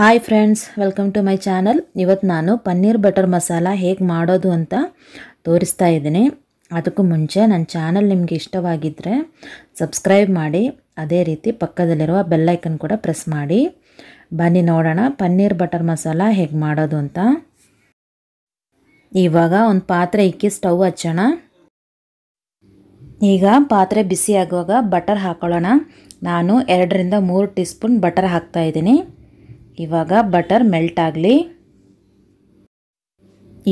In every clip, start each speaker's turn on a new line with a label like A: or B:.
A: hi friends welcome to my channel ಇವತ್ತು ನಾನು paneer butter masala ಹೇಗೆ ಮಾಡೋದು ಅಂತ ತೋರಿಸ್ತಾ ಇದ್ದೀನಿ ಅದಕ್ಕೂ ಮುಂಚೆ ನನ್ನ ಚಾನಲ್ ನಿಮಗೆ ಇಷ್ಟವಾಗಿದ್ದರೆ ಸಬ್ಸ್ಕ್ರೈಬ್ ಮಾಡಿ ಅದೇ ರೀತಿ ಪಕ್ಕದಲ್ಲಿರುವ ಬೆಲ್ಲೈಕನ್ ಕೂಡ ಪ್ರೆಸ್ ಮಾಡಿ ಬನ್ನಿ ನೋಡೋಣ ಪನ್ನೀರ್ ಬಟರ್ ಮಸಾಲ ಹೇಗೆ ಮಾಡೋದು ಅಂತ ಇವಾಗ ಒಂದು ಪಾತ್ರೆ ಇಕ್ಕಿ ಸ್ಟವ್ ಹಚ್ಚೋಣ ಈಗ ಪಾತ್ರೆ ಬಿಸಿ ಆಗುವಾಗ ಬಟರ್ ಹಾಕೊಳ್ಳೋಣ ನಾನು ಎರಡರಿಂದ ಮೂರು ಟೀ ಸ್ಪೂನ್ ಬಟರ್ ಹಾಕ್ತಾಯಿದ್ದೀನಿ ಇವಾಗ ಬಟರ್ ಮೆಲ್ಟ್ ಆಗಲಿ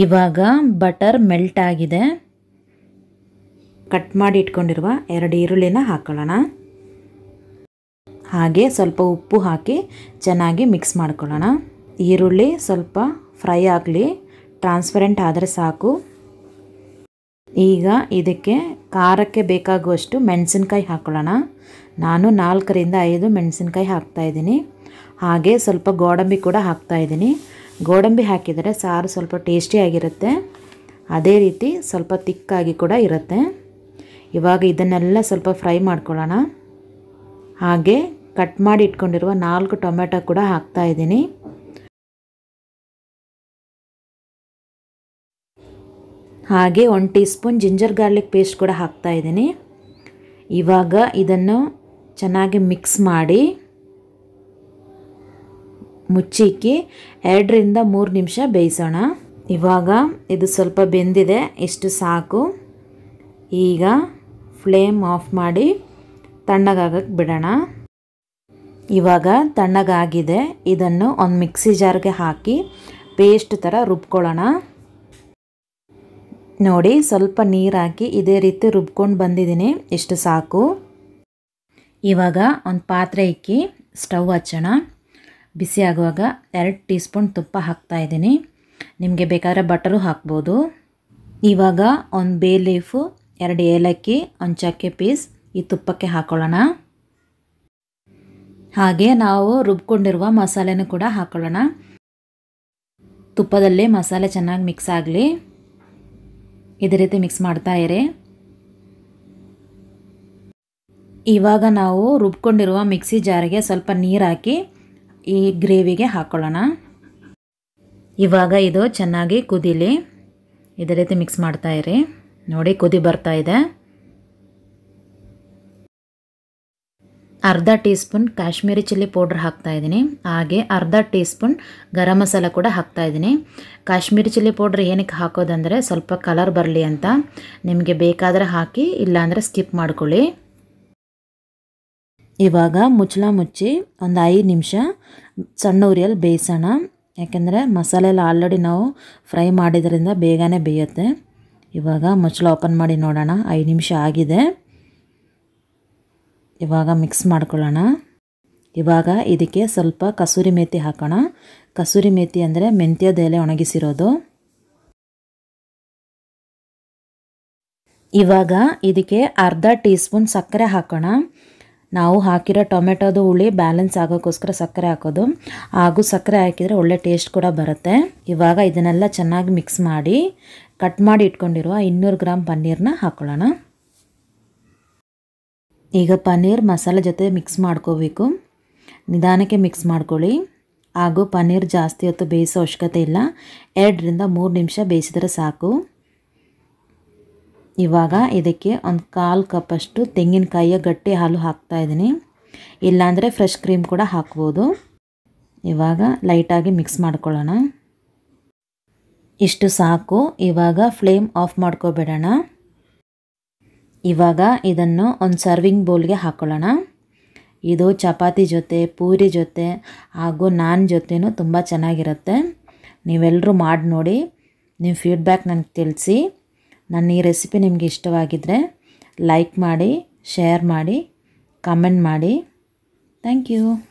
A: ಇವಾಗ ಬಟರ್ ಮೆಲ್ಟ್ ಆಗಿದೆ ಕಟ್ ಮಾಡಿ ಇಟ್ಕೊಂಡಿರುವ ಎರಡು ಈರುಳ್ಳಿನ ಹಾಕೊಳ್ಳೋಣ ಹಾಗೆ ಸ್ವಲ್ಪ ಉಪ್ಪು ಹಾಕಿ ಚೆನ್ನಾಗಿ ಮಿಕ್ಸ್ ಮಾಡ್ಕೊಳ್ಳೋಣ ಈರುಳ್ಳಿ ಸ್ವಲ್ಪ ಫ್ರೈ ಆಗಲಿ ಟ್ರಾನ್ಸ್ಪರೆಂಟ್ ಆದರೆ ಸಾಕು ಈಗ ಇದಕ್ಕೆ ಖಾರಕ್ಕೆ ಬೇಕಾಗುವಷ್ಟು ಮೆಣಸಿನ್ಕಾಯಿ ಹಾಕೊಳ್ಳೋಣ ನಾನು ನಾಲ್ಕರಿಂದ ಐದು ಮೆಣಸಿನ್ಕಾಯಿ ಹಾಕ್ತಾಯಿದ್ದೀನಿ ಹಾಗೆ ಸ್ವಲ್ಪ ಗೋಡಂಬಿ ಕೂಡ ಹಾಕ್ತಾಯಿದ್ದೀನಿ ಗೋಡಂಬಿ ಹಾಕಿದರೆ ಸಾರು ಸ್ವಲ್ಪ ಟೇಸ್ಟಿಯಾಗಿರುತ್ತೆ ಅದೇ ರೀತಿ ಸ್ವಲ್ಪ ತಿಕ್ಕಾಗಿ ಕೂಡ ಇರುತ್ತೆ ಇವಾಗ ಇದನ್ನೆಲ್ಲ ಸ್ವಲ್ಪ ಫ್ರೈ ಮಾಡ್ಕೊಳ್ಳೋಣ ಹಾಗೆ ಕಟ್ ಮಾಡಿ ಇಟ್ಕೊಂಡಿರುವ ನಾಲ್ಕು ಟೊಮೆಟೊ ಕೂಡ ಹಾಕ್ತಾಯಿದ್ದೀನಿ ಹಾಗೆ one teaspoon ginger garlic paste ಕೂಡ ಹಾಕ್ತಾ ಇದ್ದೀನಿ ಇವಾಗ ಇದನ್ನು ಚೆನ್ನಾಗಿ ಮಿಕ್ಸ್ ಮಾಡಿ ಮುಚ್ಚಿಕ್ಕಿ ಎರಡರಿಂದ ಮೂರು ನಿಮಿಷ ಬೇಯಿಸೋಣ ಇವಾಗ ಇದು ಸ್ವಲ್ಪ ಬೆಂದಿದೆ ಇಷ್ಟು ಸಾಕು ಈಗ ಫ್ಲೇಮ್ ಆಫ್ ಮಾಡಿ ತಣ್ಣಗಾಗಕ್ಕೆ ಬಿಡೋಣ ಇವಾಗ ತಣ್ಣಗಾಗಿದೆ ಇದನ್ನು ಒಂದು ಮಿಕ್ಸಿ ಜಾರ್ಗೆ ಹಾಕಿ ಪೇಸ್ಟ್ ಥರ ರುಬ್ಕೊಳ್ಳೋಣ ನೋಡಿ ಸ್ವಲ್ಪ ನೀರು ಹಾಕಿ ಇದೇ ರೀತಿ ರುಬ್ಕೊಂಡು ಬಂದಿದ್ದೀನಿ ಇಷ್ಟು ಸಾಕು ಇವಾಗ ಒಂದು ಪಾತ್ರೆ ಇಕ್ಕಿ ಸ್ಟವ್ ಹಚ್ಚೋಣ ಬಿಸಿ ಆಗುವಾಗ ಎರಡು ಟೀ ಸ್ಪೂನ್ ತುಪ್ಪ ಹಾಕ್ತಾಯಿದ್ದೀನಿ ನಿಮಗೆ ಬೇಕಾದ್ರೆ ಬಟರು ಹಾಕ್ಬೋದು ಇವಾಗ ಒಂದು ಬೇ ಲೀಫು ಎರಡು ಏಲಕ್ಕಿ ಒಂದು ಚಕ್ಕೆ ಪೀಸ್ ಈ ತುಪ್ಪಕ್ಕೆ ಹಾಕೊಳ್ಳೋಣ ಹಾಗೆ ನಾವು ರುಬ್ಕೊಂಡಿರುವ ಮಸಾಲೆನೂ ಕೂಡ ಹಾಕೊಳ್ಳೋಣ ತುಪ್ಪದಲ್ಲಿ ಮಸಾಲೆ ಚೆನ್ನಾಗಿ ಮಿಕ್ಸ್ ಆಗಲಿ ಇದೇ ರೀತಿ ಮಿಕ್ಸ್ ಮಾಡ್ತಾ ಇರಿ ಇವಾಗ ನಾವು ರುಬ್ಕೊಂಡಿರುವ ಮಿಕ್ಸಿ ಜಾರಿಗೆ ಸ್ವಲ್ಪ ನೀರು ಹಾಕಿ ಈ ಗ್ರೇವಿಗೆ ಹಾಕೊಳ್ಳೋಣ ಇವಾಗ ಇದು ಚೆನ್ನಾಗಿ ಕುದಿಲಿ ಇದೇ ರೀತಿ ಮಿಕ್ಸ್ ಮಾಡ್ತಾಯಿರಿ ನೋಡಿ ಕುದಿ ಬರ್ತಾ ಇದೆ ಅರ್ಧ teaspoon Kashmiri chilli powder ಹಾಕ್ತಾಯಿದ್ದೀನಿ ಹಾಗೆ ಅರ್ಧ ಟೀ ಸ್ಪೂನ್ ಗರಂ ಮಸಾಲೆ ಕೂಡ ಹಾಕ್ತಾಯಿದ್ದೀನಿ ಕಾಶ್ಮೀರಿ ಚಿಲ್ಲಿ ಪೌಡ್ರ್ ಏನಕ್ಕೆ ಹಾಕೋದಂದರೆ ಸ್ವಲ್ಪ ಕಲರ್ ಬರಲಿ ಅಂತ ನಿಮಗೆ ಬೇಕಾದರೆ ಹಾಕಿ ಇಲ್ಲಾಂದರೆ ಸ್ಕಿಪ್ ಮಾಡ್ಕೊಳ್ಳಿ ಇವಾಗ ಮುಚ್ಚಳ ಮುಚ್ಚಿ ಒಂದು ಐದು ನಿಮಿಷ ಸಣ್ಣ ಉರಿಯಲ್ಲಿ ಬೇಯಿಸೋಣ ಯಾಕೆಂದರೆ ಮಸಾಲೆ ಎಲ್ಲ ಆಲ್ರೆಡಿ ನಾವು ಫ್ರೈ ಮಾಡಿದ್ರಿಂದ ಬೇಗನೆ ಬೇಯುತ್ತೆ ಇವಾಗ ಮುಚ್ಚಳ ಓಪನ್ ಮಾಡಿ ನೋಡೋಣ ಐದು ನಿಮಿಷ ಆಗಿದೆ ಇವಾಗ ಮಿಕ್ಸ್ ಮಾಡ್ಕೊಳ್ಳೋಣ ಇವಾಗ ಇದಕ್ಕೆ ಸ್ವಲ್ಪ ಕಸೂರಿ ಮೇತಿ ಹಾಕೋಣ ಕಸೂರಿ ಮೇತಿ ಅಂದರೆ ಮೆಂತ್ಯದ ಎಲೆ ಒಣಗಿಸಿರೋದು ಇವಾಗ ಇದಕ್ಕೆ ಅರ್ಧ ಟೀ ಸ್ಪೂನ್ ಸಕ್ಕರೆ ಹಾಕೋಣ ನಾವು ಹಾಕಿರೋ ಟೊಮೆಟೊದು ಹುಳಿ ಬ್ಯಾಲೆನ್ಸ್ ಆಗೋಕ್ಕೋಸ್ಕರ ಸಕ್ಕರೆ ಹಾಕೋದು ಹಾಗೂ ಸಕ್ಕರೆ ಹಾಕಿದರೆ ಒಳ್ಳೆ ಟೇಸ್ಟ್ ಕೂಡ ಬರುತ್ತೆ ಇವಾಗ ಇದನ್ನೆಲ್ಲ ಚೆನ್ನಾಗಿ ಮಿಕ್ಸ್ ಮಾಡಿ ಕಟ್ ಮಾಡಿ ಇಟ್ಕೊಂಡಿರುವ ಇನ್ನೂರು ಗ್ರಾಮ್ ಪನ್ನೀರನ್ನ ಹಾಕೊಳ್ಳೋಣ ಈಗ ಪನ್ನೀರ್ ಮಸಾಲೆ ಜೊತೆ ಮಿಕ್ಸ್ ಮಾಡ್ಕೋಬೇಕು ನಿಧಾನಕ್ಕೆ ಮಿಕ್ಸ್ ಮಾಡ್ಕೊಳ್ಳಿ ಹಾಗೂ ಪನ್ನೀರ್ ಜಾಸ್ತಿ ಹೊತ್ತು ಬೇಯಿಸೋ ಅವಶ್ಯಕತೆ ಇಲ್ಲ ಎರಡರಿಂದ ಮೂರು ನಿಮಿಷ ಬೇಯಿಸಿದರೆ ಸಾಕು ಇವಾಗ ಇದಕ್ಕೆ ಒಂದು ಕಾಲು ಕಪ್ಪಷ್ಟು ತೆಂಗಿನಕಾಯಿಯ ಗಟ್ಟಿ ಹಾಲು ಹಾಕ್ತಾಯಿದ್ದೀನಿ ಇಲ್ಲಾಂದರೆ ಫ್ರೆಶ್ ಕ್ರೀಮ್ ಕೂಡ ಹಾಕ್ಬೋದು ಇವಾಗ ಲೈಟಾಗಿ ಮಿಕ್ಸ್ ಮಾಡ್ಕೊಳ್ಳೋಣ ಇಷ್ಟು ಸಾಕು ಇವಾಗ ಫ್ಲೇಮ್ ಆಫ್ ಮಾಡ್ಕೋಬೇಡೋಣ ಇವಾಗ ಇದನ್ನು ಒಂದು ಸರ್ವಿಂಗ್ ಬೌಲ್ಗೆ ಹಾಕ್ಕೊಳ್ಳೋಣ ಇದು ಚಪಾತಿ ಜೊತೆ ಪೂರಿ ಜೊತೆ ಹಾಗೂ ನಾನ್ ಜೊತೆನೂ ತುಂಬ ಚೆನ್ನಾಗಿರುತ್ತೆ ನೀವೆಲ್ಲರೂ ಮಾಡಿ ನೋಡಿ ನಿಮ್ಮ ಫೀಡ್ಬ್ಯಾಕ್ ನನಗೆ ತಿಳಿಸಿ ನನ್ನ ಈ ರೆಸಿಪಿ ನಿಮಗೆ ಇಷ್ಟವಾಗಿದ್ದರೆ ಲೈಕ್ ಮಾಡಿ ಶೇರ್ ಮಾಡಿ ಕಮೆಂಟ್ ಮಾಡಿ ಥ್ಯಾಂಕ್ ಯು